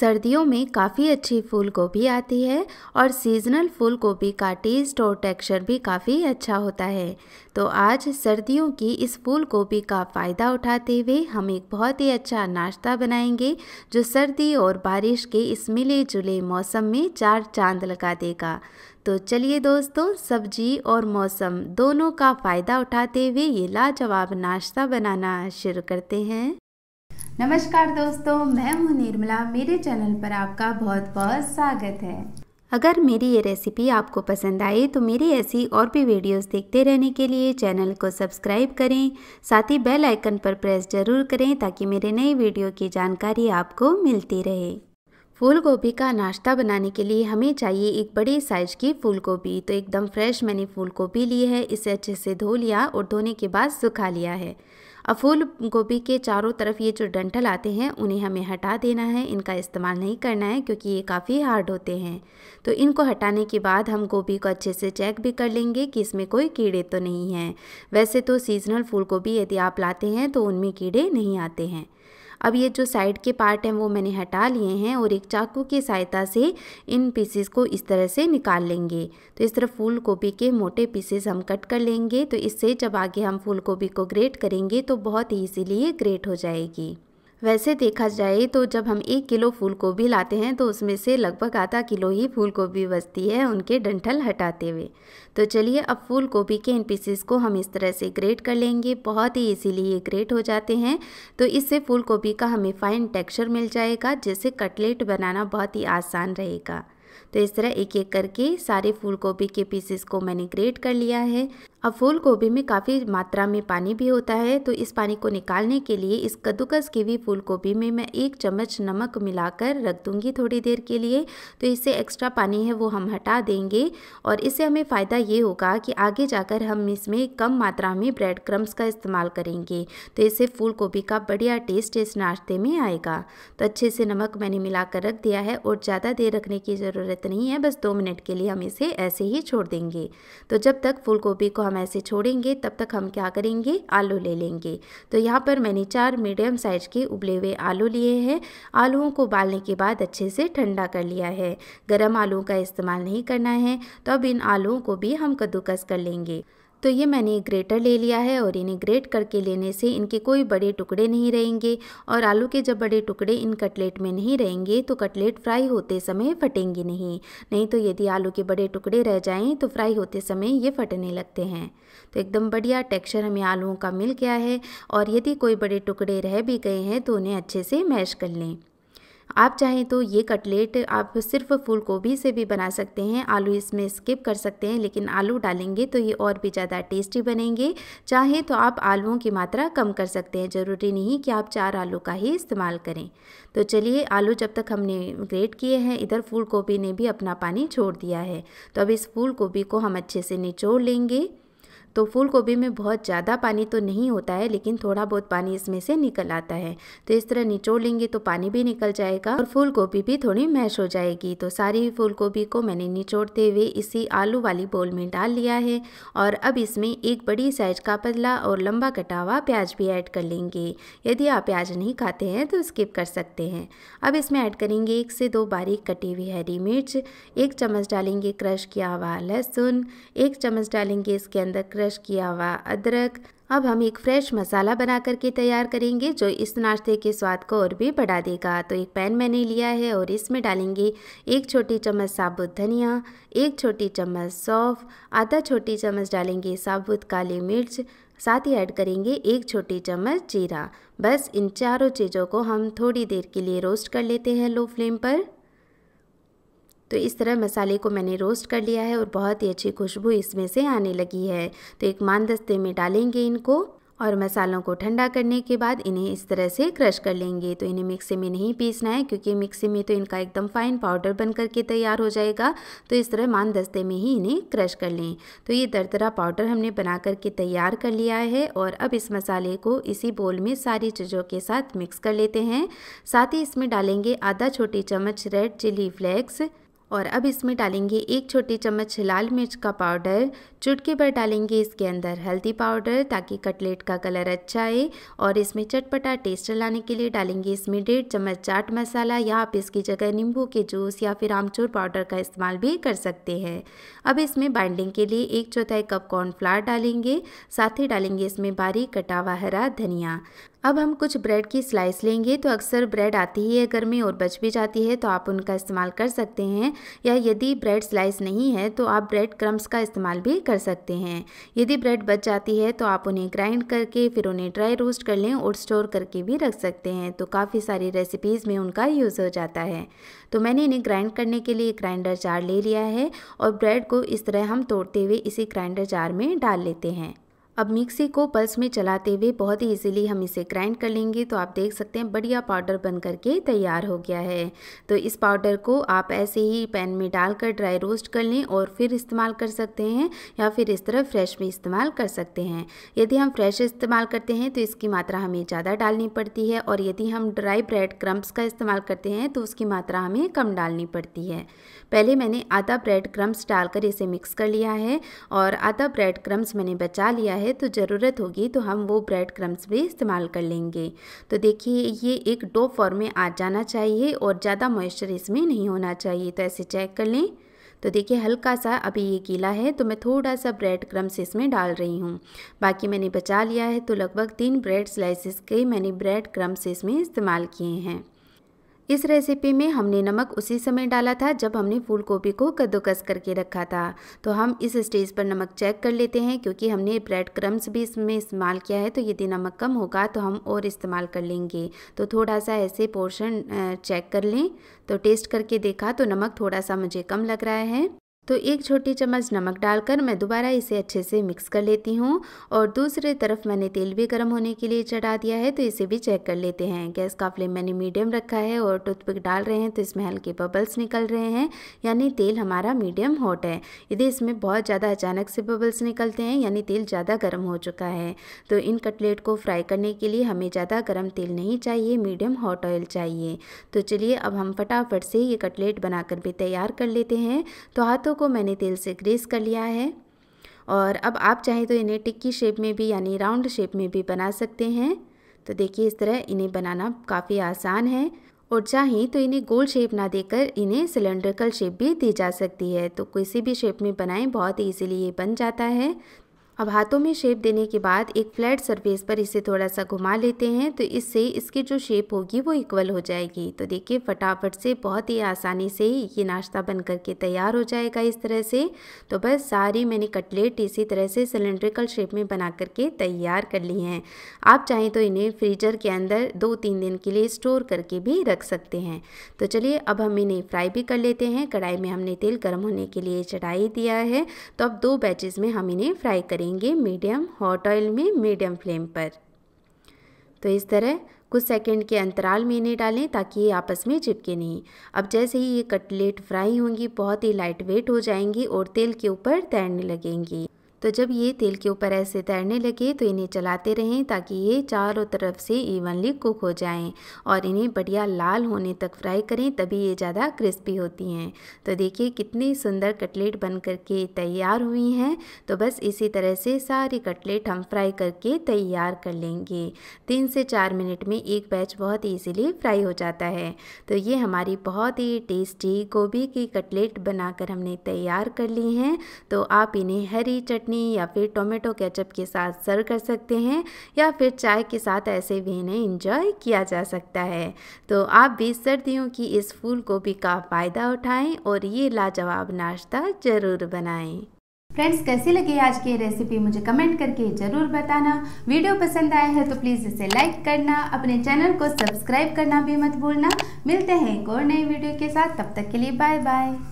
सर्दियों में काफ़ी अच्छी फूल गोभी आती है और सीजनल फूल गोभी का टेस्ट और टेक्सचर भी काफ़ी अच्छा होता है तो आज सर्दियों की इस फूल गोभी का फ़ायदा उठाते हुए हम एक बहुत ही अच्छा नाश्ता बनाएंगे जो सर्दी और बारिश के इस मिले जुले मौसम में चार चांद लगा देगा तो चलिए दोस्तों सब्जी और मौसम दोनों का फ़ायदा उठाते हुए ये लाजवाब नाश्ता बनाना शुरू करते हैं नमस्कार दोस्तों मैं हूं निर्मला मेरे चैनल पर आपका बहुत बहुत स्वागत है अगर मेरी ये रेसिपी आपको पसंद आए तो मेरी ऐसी और भी वीडियोस देखते रहने के लिए चैनल को सब्सक्राइब करें साथ ही बेल आइकन पर प्रेस जरूर करें ताकि मेरे नई वीडियो की जानकारी आपको मिलती रहे फूल गोभी का नाश्ता बनाने के लिए हमें चाहिए एक बड़े साइज की फूल गोभी तो एकदम फ्रेश मैंने फूल गोभी ली है इसे अच्छे से धो लिया और धोने के बाद सुखा लिया है अब फूल गोभी के चारों तरफ ये जो डंठल आते हैं उन्हें हमें हटा देना है इनका इस्तेमाल नहीं करना है क्योंकि ये काफ़ी हार्ड होते हैं तो इनको हटाने के बाद हम गोभी को अच्छे से चेक भी कर लेंगे कि इसमें कोई कीड़े तो नहीं हैं वैसे तो सीजनल फूल गोभी यदि आप लाते हैं तो उनमें कीड़े नहीं आते हैं अब ये जो साइड के पार्ट हैं वो मैंने हटा लिए हैं और एक चाकू की सहायता से इन पीसेस को इस तरह से निकाल लेंगे तो इस तरह फूल गोभी के मोटे पीसेस हम कट कर लेंगे तो इससे जब आगे हम फूल गोभी को ग्रेट करेंगे तो बहुत ही ये ग्रेट हो जाएगी वैसे देखा जाए तो जब हम एक किलो फूल गोभी लाते हैं तो उसमें से लगभग आधा किलो ही फूल गोभी बचती है उनके डंठल हटाते हुए तो चलिए अब फूल गोभी के इन पीसीस को हम इस तरह से ग्रेट कर लेंगे बहुत ही इजीली ये ग्रेट हो जाते हैं तो इससे फूल गोभी का हमें फाइन टेक्सचर मिल जाएगा जिससे कटलेट बनाना बहुत ही आसान रहेगा तो इस तरह एक एक करके सारे फूल गोभी के पीसेस को मैंने ग्रेट कर लिया है अब फूल गोभी में काफ़ी मात्रा में पानी भी होता है तो इस पानी को निकालने के लिए इस कद्दूकस की भी फूल गोभी में मैं एक चम्मच नमक मिलाकर रख दूंगी थोड़ी देर के लिए तो इससे एक्स्ट्रा पानी है वो हम हटा देंगे और इससे हमें फ़ायदा ये होगा कि आगे जाकर हम इसमें कम मात्रा में ब्रेड क्रम्स का इस्तेमाल करेंगे तो इससे फूल गोभी का बढ़िया टेस्ट इस नाश्ते में आएगा तो अच्छे से नमक मैंने मिलाकर रख दिया है और ज़्यादा देर रखने की ज़रूरत ज़रूरत नहीं है बस दो मिनट के लिए हम इसे ऐसे ही छोड़ देंगे तो जब तक फूल गोभी को हम ऐसे छोड़ेंगे तब तक हम क्या करेंगे आलू ले लेंगे तो यहाँ पर मैंने चार मीडियम साइज के उबले हुए आलू लिए हैं आलूओं को उबालने के बाद अच्छे से ठंडा कर लिया है गर्म आलू का इस्तेमाल नहीं करना है तो अब इन आलूओं को भी हम कद्दूकस कर लेंगे तो ये मैंने एक ग्रेटर ले लिया है और इन्हें ग्रेट करके लेने से इनके कोई बड़े टुकड़े नहीं रहेंगे और आलू के जब बड़े टुकड़े इन कटलेट में नहीं रहेंगे तो कटलेट फ्राई होते समय फटेंगे नहीं नहीं तो यदि आलू के बड़े टुकड़े रह जाएं तो फ्राई होते समय ये फटने लगते हैं तो एकदम बढ़िया टेक्स्चर हमें आलूओं का मिल गया है और यदि कोई बड़े टुकड़े रह भी गए हैं तो उन्हें अच्छे से मैश कर लें आप चाहें तो ये कटलेट आप सिर्फ फूल गोभी से भी बना सकते हैं आलू इसमें स्किप कर सकते हैं लेकिन आलू डालेंगे तो ये और भी ज़्यादा टेस्टी बनेंगे चाहें तो आप आलुओं की मात्रा कम कर सकते हैं ज़रूरी नहीं कि आप चार आलू का ही इस्तेमाल करें तो चलिए आलू जब तक हमने ग्रेट किए हैं इधर फूल गोभी ने भी अपना पानी छोड़ दिया है तो अब इस फूल गोभी को हम अच्छे से निचोड़ लेंगे तो फूल गोभी में बहुत ज़्यादा पानी तो नहीं होता है लेकिन थोड़ा बहुत पानी इसमें से निकल आता है तो इस तरह निचोड़ लेंगे तो पानी भी निकल जाएगा और फूल गोभी भी थोड़ी मैश हो जाएगी तो सारी फूल गोभी को मैंने निचोड़ते हुए इसी आलू वाली बोल में डाल लिया है और अब इसमें एक बड़ी साइज का पतला और लंबा कटा हुआ प्याज भी ऐड कर लेंगे यदि आप प्याज नहीं खाते हैं तो स्किप कर सकते हैं अब इसमें ऐड करेंगे एक से दो बारीक कटी हुई हरी मिर्च एक चम्मच डालेंगे क्रश किया हुआ लहसुन एक चम्मच डालेंगे इसके अंदर क्रश किया हुआ अदरक अब हम एक फ्रेश मसाला बना करके तैयार करेंगे जो इस नाश्ते के स्वाद को और भी बढ़ा देगा तो एक पैन मैंने लिया है और इसमें डालेंगे एक छोटी चम्मच साबुत धनिया एक छोटी चम्मच सौफ आधा छोटी चम्मच डालेंगे साबुत काली मिर्च साथ ही ऐड करेंगे एक छोटी चम्मच जीरा बस इन चारों चीज़ों को हम थोड़ी देर के लिए रोस्ट कर लेते हैं लो फ्लेम पर तो इस तरह मसाले को मैंने रोस्ट कर लिया है और बहुत ही अच्छी खुशबू इसमें से आने लगी है तो एक मानदस्ते में डालेंगे इनको और मसालों को ठंडा करने के बाद इन्हें इस तरह से क्रश कर लेंगे तो इन्हें मिक्सी में नहीं पीसना है क्योंकि मिक्सी में तो इनका एकदम फाइन पाउडर बन करके तैयार हो जाएगा तो इस तरह मान दस्ते में ही इन्हें क्रश कर लें तो ये दरदरा पाउडर हमने बना करके तैयार कर लिया है और अब इस मसाले को इसी बोल में सारी चीज़ों के साथ मिक्स कर लेते हैं साथ ही इसमें डालेंगे आधा छोटी चम्मच रेड चिली फ्लेक्स और अब इसमें डालेंगे एक छोटी चम्मच लाल मिर्च का पाउडर चुटके पर डालेंगे इसके अंदर हल्दी पाउडर ताकि कटलेट का कलर अच्छा आए और इसमें चटपटा टेस्ट लाने के लिए डालेंगे इसमें डेढ़ चम्मच चाट मसाला या आप इसकी जगह नींबू के जूस या फिर आमचूर पाउडर का इस्तेमाल भी कर सकते हैं अब इसमें बाइंडिंग के लिए एक चौथाई कप कॉर्नफ्लावर डालेंगे साथ ही डालेंगे इसमें बारीक कटा हुआ हरा धनिया अब हम कुछ ब्रेड की स्लाइस लेंगे तो अक्सर ब्रेड आती ही है घर में और बच भी जाती है तो आप उनका इस्तेमाल कर सकते हैं या यदि ब्रेड स्लाइस नहीं है तो आप ब्रेड क्रम्स का इस्तेमाल भी कर सकते हैं यदि ब्रेड बच जाती है तो आप उन्हें ग्राइंड करके फिर उन्हें ड्राई रोस्ट कर लें और स्टोर करके भी रख सकते हैं तो काफ़ी सारी रेसिपीज़ में उनका यूज़ हो जाता है तो मैंने इन्हें ग्राइंड करने के लिए ग्राइंडर जार ले लिया है और ब्रेड को इस तरह हम तोड़ते हुए इसी ग्राइंडर जार में डाल लेते हैं अब मिक्सी को पल्स में चलाते हुए बहुत ही इजीली हम इसे ग्राइंड कर लेंगे तो आप देख सकते हैं बढ़िया पाउडर बन करके तैयार हो गया है तो इस पाउडर को आप ऐसे ही पैन में डालकर ड्राई रोस्ट कर लें और फिर इस्तेमाल कर सकते हैं या फिर इस तरह फ्रेश भी इस्तेमाल कर सकते हैं यदि हम फ्रेश इस्तेमाल करते हैं तो इसकी मात्रा हमें ज़्यादा डालनी पड़ती है और यदि हम ड्राई ब्रेड क्रम्स का इस्तेमाल करते हैं तो उसकी मात्रा हमें कम डालनी पड़ती है पहले मैंने आधा ब्रेड क्रम्स डालकर इसे मिक्स कर लिया है और आधा ब्रेड क्रम्स मैंने बचा लिया है है तो ज़रूरत होगी तो हम वो ब्रेड क्रम्स भी इस्तेमाल कर लेंगे तो देखिए ये एक डो फॉर्म में आ जाना चाहिए और ज़्यादा मॉइस्चर इसमें नहीं होना चाहिए तो ऐसे चेक कर लें तो देखिए हल्का सा अभी ये गीला है तो मैं थोड़ा सा ब्रेड क्रम्स इसमें डाल रही हूँ बाकी मैंने बचा लिया है तो लगभग तीन ब्रेड स्लाइसिस के मैंने ब्रेड क्रम्स इसमें इस्तेमाल किए हैं इस रेसिपी में हमने नमक उसी समय डाला था जब हमने फूल गोभी को कद्दूकस करके रखा था तो हम इस स्टेज पर नमक चेक कर लेते हैं क्योंकि हमने ब्रेड क्रम्स भी इसमें इस्तेमाल किया है तो यदि नमक कम होगा तो हम और इस्तेमाल कर लेंगे तो थोड़ा सा ऐसे पोर्शन चेक कर लें तो टेस्ट करके देखा तो नमक थोड़ा सा मुझे कम लग रहा है तो एक छोटी चम्मच नमक डालकर मैं दोबारा इसे अच्छे से मिक्स कर लेती हूँ और दूसरी तरफ मैंने तेल भी गर्म होने के लिए चढ़ा दिया है तो इसे भी चेक कर लेते हैं गैस का फ्लेम मैंने मीडियम रखा है और टूथपिक डाल रहे हैं तो इसमें हल्के बबल्स निकल रहे हैं यानी तेल हमारा मीडियम हॉट है यदि इसमें बहुत ज़्यादा अचानक से बबल्स निकलते हैं यानी तेल ज़्यादा गर्म हो चुका है तो इन कटलेट को फ्राई करने के लिए हमें ज़्यादा गर्म तेल नहीं चाहिए मीडियम हॉट ऑयल चाहिए तो चलिए अब हम फटाफट से ये कटलेट बनाकर भी तैयार कर लेते हैं तो हाथों हाथों को मैंने तेल से ग्रेस कर लिया है और अब आप चाहें तो इन्हें टिक्की शेप में भी यानी राउंड शेप में भी बना सकते हैं तो देखिए इस तरह इन्हें बनाना काफ़ी आसान है और चाहें तो इन्हें गोल शेप ना देकर इन्हें सिलेंड्रिकल शेप भी दी जा सकती है तो किसी भी शेप में बनाएं बहुत इजीली ये बन जाता है अब हाथों में शेप देने के बाद एक फ्लैट सरफेस पर इसे थोड़ा सा घुमा लेते हैं तो इससे इसकी जो शेप होगी वो इक्वल हो जाएगी तो देखिए फटाफट से बहुत ही आसानी से ये नाश्ता बन करके तैयार हो जाएगा इस तरह से तो बस सारी मैंने कटलेट इसी तरह से सिलेंड्रिकल शेप में बना करके तैयार कर ली हैं आप चाहें तो इन्हें फ्रीजर के अंदर दो तीन दिन के लिए स्टोर करके भी रख सकते हैं तो चलिए अब हम इन्हें फ्राई भी कर लेते हैं कढ़ाई में हमने तेल गर्म होने के लिए चढ़ाई दिया है तो अब दो बैचेज़ में हम इन्हें फ्राई करेंगे बनाएंगे मीडियम हॉट ऑयल में मीडियम फ्लेम पर तो इस तरह कुछ सेकंड के अंतराल में इन्हें डालें ताकि ये आपस में चिपके नहीं अब जैसे ही ये कटलेट फ्राई होंगी बहुत ही लाइट वेट हो जाएंगी और तेल के ऊपर तैरने लगेंगी तो जब ये तेल के ऊपर ऐसे तैरने लगे तो इन्हें चलाते रहें ताकि ये चारों तरफ से इवनली कुक हो जाएं और इन्हें बढ़िया लाल होने तक फ्राई करें तभी ये ज़्यादा क्रिस्पी होती हैं तो देखिए कितनी सुंदर कटलेट बन करके तैयार हुई हैं तो बस इसी तरह से सारी कटलेट हम फ्राई करके तैयार कर लेंगे तीन से चार मिनट में एक बैच बहुत ईजिली फ्राई हो जाता है तो ये हमारी बहुत ही टेस्टी गोभी की कटलेट बनाकर हमने तैयार कर ली हैं तो आप इन्हें हरी चटनी चटनी या फिर टोमेटो केचप के साथ सर्व कर सकते हैं या फिर चाय के साथ ऐसे भी इन्हें इंजॉय किया जा सकता है तो आप भी सर्दियों की इस फूल गोभी का फ़ायदा उठाएं और ये लाजवाब नाश्ता ज़रूर बनाएं फ्रेंड्स कैसी लगी आज की रेसिपी मुझे कमेंट करके ज़रूर बताना वीडियो पसंद आया है तो प्लीज़ इसे लाइक करना अपने चैनल को सब्सक्राइब करना भी मत भूलना मिलते हैं एक और नई वीडियो के साथ तब तक के लिए बाय बाय